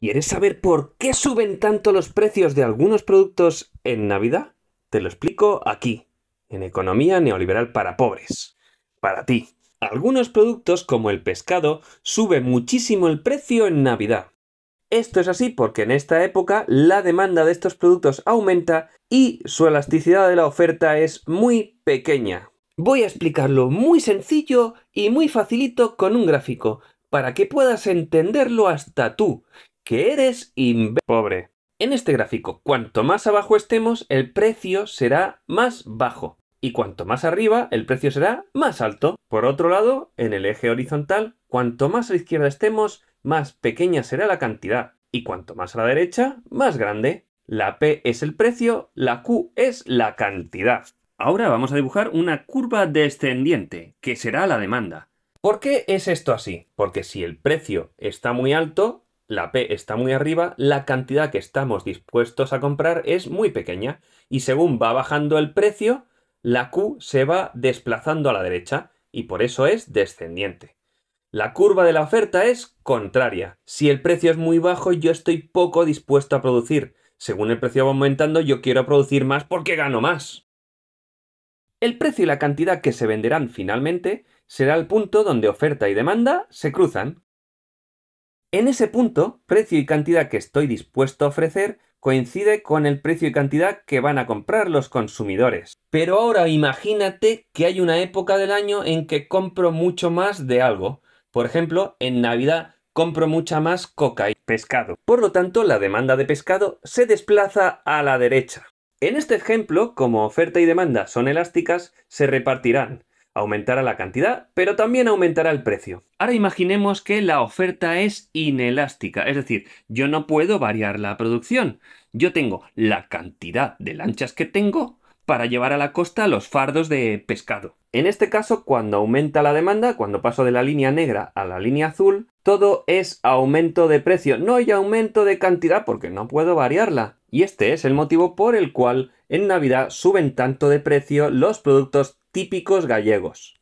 ¿Quieres saber por qué suben tanto los precios de algunos productos en Navidad? Te lo explico aquí, en Economía Neoliberal para Pobres. Para ti. Algunos productos, como el pescado, sube muchísimo el precio en Navidad. Esto es así porque en esta época la demanda de estos productos aumenta y su elasticidad de la oferta es muy pequeña. Voy a explicarlo muy sencillo y muy facilito con un gráfico, para que puedas entenderlo hasta tú, que eres pobre. En este gráfico, cuanto más abajo estemos, el precio será más bajo y cuanto más arriba, el precio será más alto. Por otro lado, en el eje horizontal, cuanto más a la izquierda estemos, más pequeña será la cantidad y cuanto más a la derecha, más grande. La P es el precio, la Q es la cantidad. Ahora vamos a dibujar una curva descendiente, que será la demanda. ¿Por qué es esto así? Porque si el precio está muy alto, la P está muy arriba, la cantidad que estamos dispuestos a comprar es muy pequeña y según va bajando el precio, la Q se va desplazando a la derecha y por eso es descendiente. La curva de la oferta es contraria. Si el precio es muy bajo, yo estoy poco dispuesto a producir. Según el precio va aumentando, yo quiero producir más porque gano más. El precio y la cantidad que se venderán finalmente será el punto donde oferta y demanda se cruzan. En ese punto, precio y cantidad que estoy dispuesto a ofrecer coincide con el precio y cantidad que van a comprar los consumidores. Pero ahora imagínate que hay una época del año en que compro mucho más de algo. Por ejemplo, en Navidad compro mucha más coca y pescado. Por lo tanto, la demanda de pescado se desplaza a la derecha. En este ejemplo, como oferta y demanda son elásticas, se repartirán aumentará la cantidad, pero también aumentará el precio. Ahora imaginemos que la oferta es inelástica, es decir, yo no puedo variar la producción. Yo tengo la cantidad de lanchas que tengo para llevar a la costa los fardos de pescado. En este caso, cuando aumenta la demanda, cuando paso de la línea negra a la línea azul, todo es aumento de precio, no hay aumento de cantidad porque no puedo variarla. Y este es el motivo por el cual en Navidad suben tanto de precio los productos típicos gallegos.